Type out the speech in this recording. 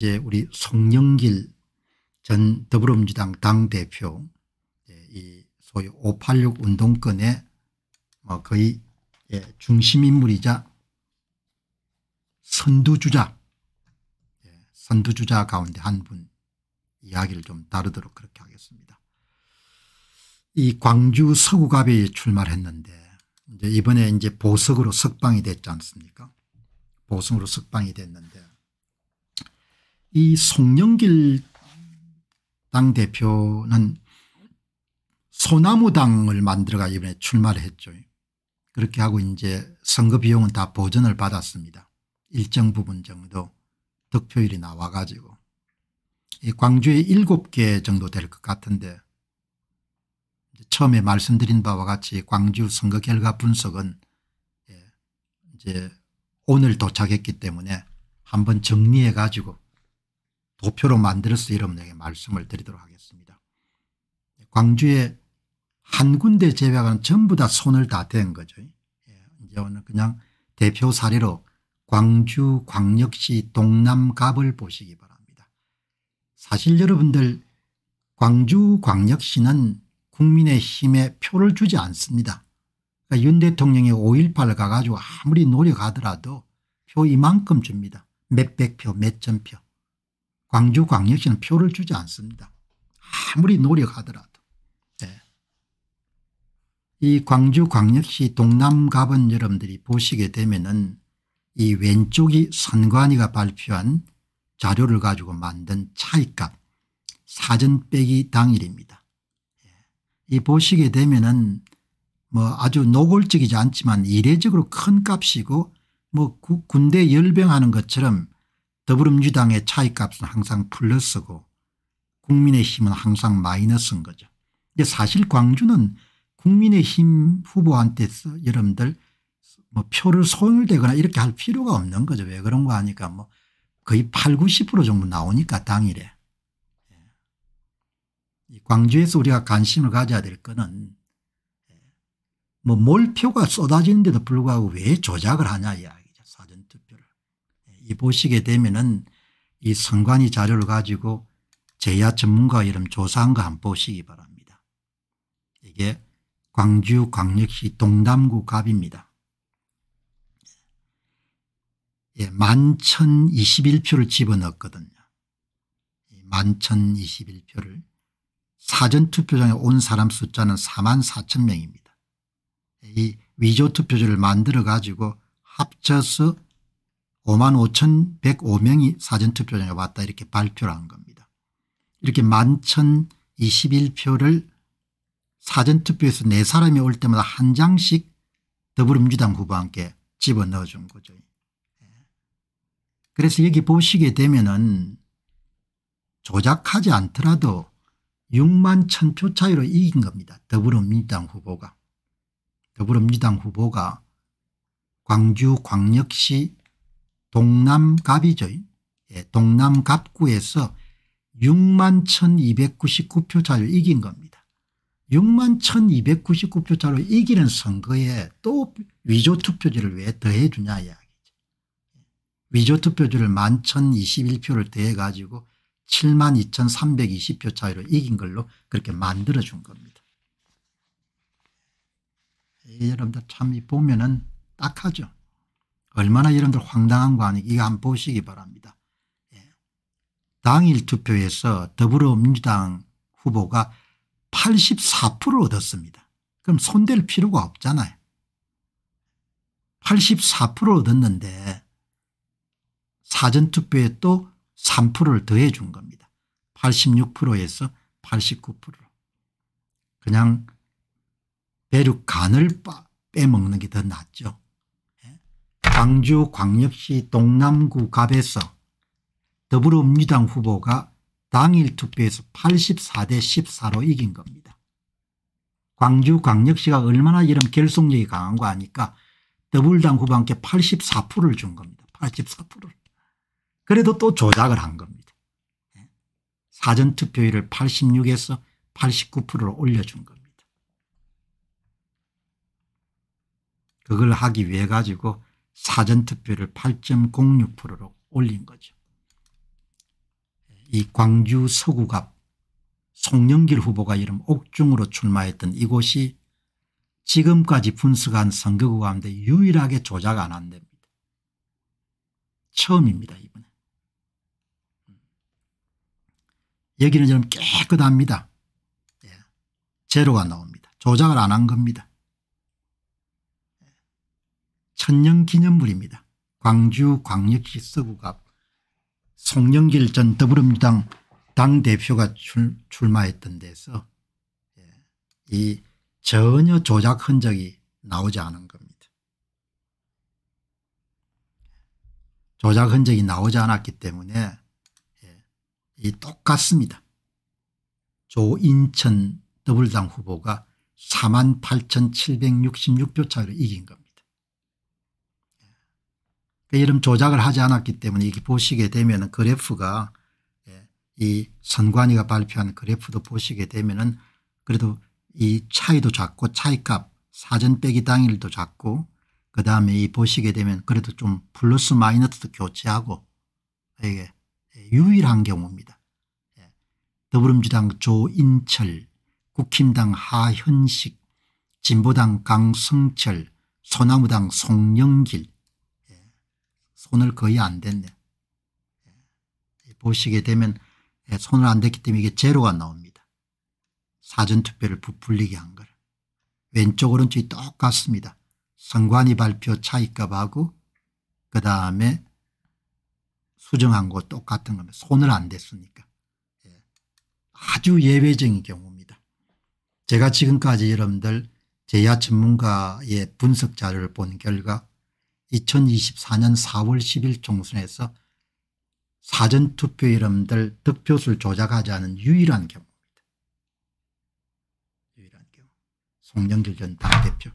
이제 예, 우리 송영길 전 더불어민주당 당대표 예, 이 소위 586 운동권의 뭐 거의 예, 중심인물이자 선두주자 선두주자 가운데 한 분 이야기를 좀 다루도록 그렇게 하겠습니다. 이 광주 서구갑에 출마를 했는데 이제 이번에 이제 보석으로 석방이 됐지 않습니까 보석으로 석방이 됐는데 이 송영길 당대표는 소나무당을 만들어가 이번에 출마를 했죠. 그렇게 하고 이제 선거 비용은 다 보전을 받았습니다. 일정 부분 정도 득표율이 나와 가지고 광주에 7개 정도 될 것 같은데 처음에 말씀드린 바와 같이 광주 선거 결과 분석은 예, 이제 오늘 도착했기 때문에 한번 정리해 가지고 도표로 만들어서 여러분에게 말씀을 드리도록 하겠습니다. 광주에 한 군데 제외하고는 전부 다 손을 다 댄 거죠. 예. 이제 오늘 그냥 대표 사례로 광주 광역시 동남갑을 보시기 바랍니다. 사실 여러분들 광주 광역시는 국민의힘에 표를 주지 않습니다. 그러니까 윤 대통령이 5.18을 가가지고 아무리 노력하더라도 표 이만큼 줍니다. 몇 백 표, 몇천 표. 광주광역시는 표를 주지 않습니다. 아무리 노력하더라도. 네. 이 광주광역시 동남갑은 여러분들이 보시게 되면은 이 왼쪽이 선관위가 발표한 자료를 가지고 만든 차이값 사전 빼기 당일입니다. 예. 이 보시게 되면은 뭐 아주 노골적이지 않지만 이례적으로 큰 값이고 뭐 군대 열병하는 것처럼 더불어민주당의 차이값은 항상 플러스고 국민의힘은 항상 마이너스인 거죠. 근데 사실 광주는 국민의힘 후보한테 여러분들 뭐 표를 소멸되거나 이렇게 할 필요가 없는 거죠. 왜 그런가 하니까 뭐 거의 8, 90% 정도 나오니까 당일에. 예. 광주에서 우리가 관심을 가져야 될 거는 뭐 몰표가 쏟아지는데도 불구하고 왜 조작을 하냐 이야 이 보시게 되면은 이 선관위 자료를 가지고 제야 전문가 이름 조사한 거 한번 보시기 바랍니다. 이게 광주 광역시 동남구 갑입니다. 예, 11,021표를 집어넣었거든요. 11,021표를. 사전투표장에 온 사람 숫자는 4만 4천 명입니다. 이 위조투표지를 만들어 가지고 합쳐서 5만 5,105명이 사전투표장에 왔다 이렇게 발표를 한 겁니다. 이렇게 11,021표를 사전투표에서 네 사람이 올 때마다 한 장씩 더불어민주당 후보한테 집어넣어 준 거죠. 예. 그래서 여기 보시게 되면은 조작하지 않더라도 6만 1000표 차이로 이긴 겁니다. 더불어민주당 후보가. 더불어민주당 후보가 광주 광역시 동남갑이죠. 예, 동남갑구에서 6만 1299표차를 이긴 겁니다. 6만 1299표차로 이기는 선거에 또 위조투표지를 왜 더해주냐 이야기죠. 위조투표지를 1만 1021표를 더해가지고 7만 2320표 차이로 이긴 걸로 그렇게 만들어준 겁니다. 예, 여러분들 참 보면은 딱하죠. 얼마나 여러분들 황당한 거 아니 이거 한번 보시기 바랍니다. 예. 당일 투표에서 더불어민주당 후보가 84% 얻었습니다. 그럼 손댈 필요가 없잖아요. 84% 얻었는데 사전투표에 또 3%를 더해 준 겁니다. 86%에서 89%. 그냥 대륙 간을 빼먹는 게 더 낫죠. 광주 광역시 동남구 갑에서 더불어민주당 후보가 당일 투표에서 84대 14로 이긴 겁니다. 광주 광역시가 얼마나 이런 결속력이 강한 거 아니까 더불당 후보한테 84%를 준 겁니다. 84%를. 그래도 또 조작을 한 겁니다. 예. 사전투표율을 86에서 89%로 올려준 겁니다. 그걸 하기 위해 가지고 사전투표를 8.06%로 올린 거죠. 이 광주 서구 갑 송영길 후보가 이름 옥중으로 출마했던 이곳이 지금까지 분석한 선거구 가운데 유일하게 조작 안한데니다 처음입니다. 이번에. 여기는 좀 깨끗합니다. 예. 제로가 나옵니다. 조작을 안 한 겁니다. 천년기념물입니다. 광주 광역시 서구 앞 송영길 전 더불어민주당 당대표가 출, 마했던 데서 예, 이 전혀 조작 흔적이 나오지 않은 겁니다. 조작 흔적이 나오지 않았기 때문에 예, 이 똑같습니다. 조인천 더불당 후보가 48,766표 차로 이긴 겁니다. 그 이름 조작을 하지 않았기 때문에 이게 렇 보시게 되면 그래프가 예, 이 선관위가 발표한 그래프도 보시게 되면은 그래도 이 차이도 작고 차이값 사전 빼기 당일도 작고 그 다음에 이 보시게 되면 그래도 좀 플러스 마이너스도 교체하고 이게 예, 예, 유일한 경우입니다. 더불어민주당 조인철 국힘당 하현식 진보당 강성철 소나무당 송영길 손을 거의 안 댔네. 예. 보시게 되면 예, 손을 안 댔기 때문에 이게 제로가 나옵니다. 사전투표를 부풀리게 한 걸. 왼쪽 오른쪽이 똑같습니다. 선관위 발표 차이값하고 그 다음에 수정한 거 똑같은 겁니다. 손을 안 댔으니까. 예. 아주 예외적인 경우입니다. 제가 지금까지 여러분들 제야 전문가의 분석 자료를 본 결과 2024년 4월 10일 총선에서 사전투표 이름들 득표수를 조작하지 않은 유일한 경우입니다. 유일한 경우. 송영길 전 당대표.